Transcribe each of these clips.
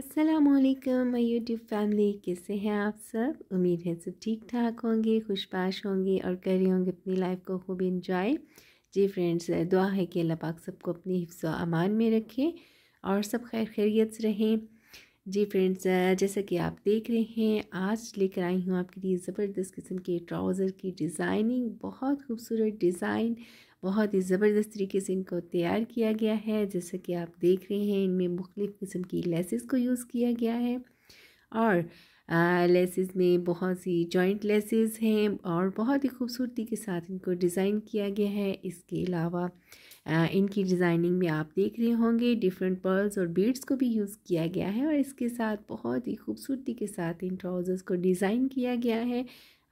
वालेकुम my YouTube family कैसे हैं आप सब उम्मीद है सब ठीक ठाक होंगे खुशबाश होंगे और कर रहे होंगे अपनी लाइफ को खूब इंजॉय जी फ्रेंड्स दुआ है कि अल्लाह पाक सबको अपनी हिफ्स अमान में रखें और सब खैर खैरियत से रहें जी फ्रेंड्स जैसा कि आप देख रहे हैं आज लेकर आई हूँ आपके लिए ज़बरदस्त किस्म के ट्राउज़र की डिज़ाइनिंग बहुत खूबसूरत डिज़ाइन बहुत ही ज़बरदस्त तरीके से इनको तैयार किया गया है जैसा कि आप देख रहे हैं इनमें मुख्तफ किस्म की लेसेस को यूज़ किया गया है और लेसेस में बहुत सी जॉइंट लेसेस हैं और बहुत ही खूबसूरती के साथ इनको डिज़ाइन किया गया है इसके अलावा इनकी डिज़ाइनिंग में आप देख रहे होंगे डिफरेंट पर्ल्स और बीड्स को भी यूज़ किया गया है और इसके साथ बहुत ही खूबसूरती के साथ इन ट्राउज़र्स को डिज़ाइन किया गया है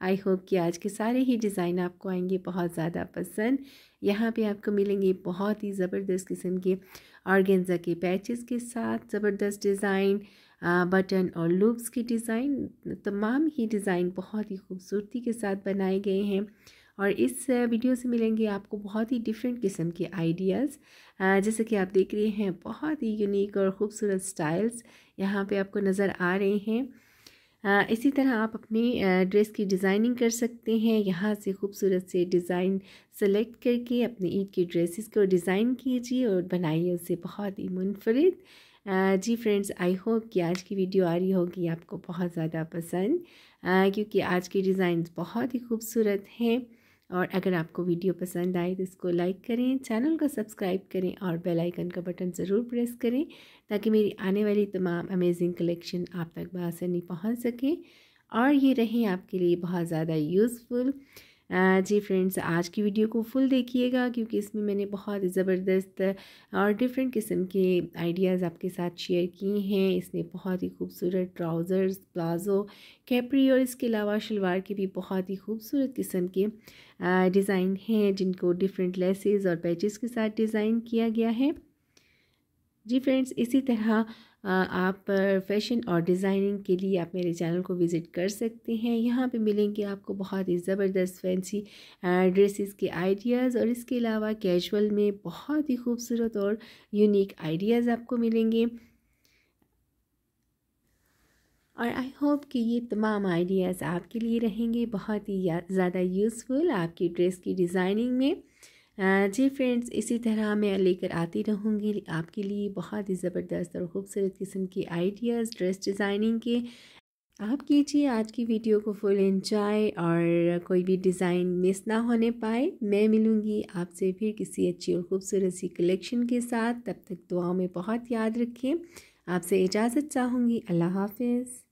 आई होप कि आज के सारे ही डिज़ाइन आपको आएंगे बहुत ज़्यादा पसंद यहाँ पे आपको मिलेंगे बहुत ही ज़बरदस्त किस्म के ऑर्गेंजा के पैचेस के साथ ज़बरदस्त डिज़ाइन बटन और लूप्स की डिज़ाइन तमाम ही डिज़ाइन बहुत ही खूबसूरती के साथ बनाए गए हैं और इस वीडियो से मिलेंगे आपको बहुत ही डिफरेंट किस्म के आइडियाज़ जैसे कि आप देख रहे हैं बहुत ही यूनिक और ख़ूबसूरत स्टाइल्स यहाँ पे आपको नज़र आ रहे हैं हाँ, इसी तरह आप अपने ड्रेस की डिज़ाइनिंग कर सकते हैं यहाँ से खूबसूरत से डिज़ाइन सेलेक्ट करके अपने ईद की ड्रेसेस को डिज़ाइन कीजिए और बनाइए उसे बहुत ही मुनफरद जी फ्रेंड्स आई होप कि आज की वीडियो आ रही होगी आपको बहुत ज़्यादा पसंद क्योंकि आज के डिज़ाइन बहुत ही खूबसूरत हैं और अगर आपको वीडियो पसंद आए तो इसको लाइक करें चैनल को सब्सक्राइब करें और बेल आइकन का बटन ज़रूर प्रेस करें ताकि मेरी आने वाली तमाम अमेजिंग कलेक्शन आप तक बआसानी पहुँच सके और ये रहें आपके लिए बहुत ज़्यादा यूज़फुल जी फ्रेंड्स आज की वीडियो को फुल देखिएगा क्योंकि इसमें मैंने बहुत ज़बरदस्त और डिफरेंट किस्म के आइडियाज़ आपके साथ शेयर किए हैं इसमें बहुत ही खूबसूरत ट्राउज़र्स प्लाज़ो कैपरी और इसके अलावा शलवार के भी बहुत ही खूबसूरत किस्म के डिज़ाइन हैं जिनको डिफरेंट लेसेस और पैचेस के साथ डिज़ाइन किया गया है जी फ्रेंड्स इसी तरह आप फैशन और डिज़ाइनिंग के लिए आप मेरे चैनल को विज़िट कर सकते हैं यहाँ पे मिलेंगे आपको बहुत ही ज़बरदस्त फैंसी ड्रेसेस के आइडियाज़ और इसके अलावा कैजुअल में बहुत ही खूबसूरत और यूनिक आइडियाज़ आपको मिलेंगे और आई होप कि ये तमाम आइडियाज़ आपके लिए रहेंगे बहुत ही ज़्यादा यूज़फुल आपकी ड्रेस की डिज़ाइनिंग में जी फ्रेंड्स इसी तरह मैं लेकर आती रहूँगी आपके लिए बहुत ही ज़बरदस्त और ख़ूबसूरत किस्म के आइडियाज़ ड्रेस डिज़ाइनिंग के आप कीजिए आज की वीडियो को फुल एंजॉय और कोई भी डिज़ाइन मिस ना होने पाए मैं मिलूँगी आपसे फिर किसी अच्छी और ख़ूबसूरत सी कलेक्शन के साथ तब तक दुआओं में बहुत याद रखें आपसे इजाज़त चाहूँगी अल्लाह हाफिज़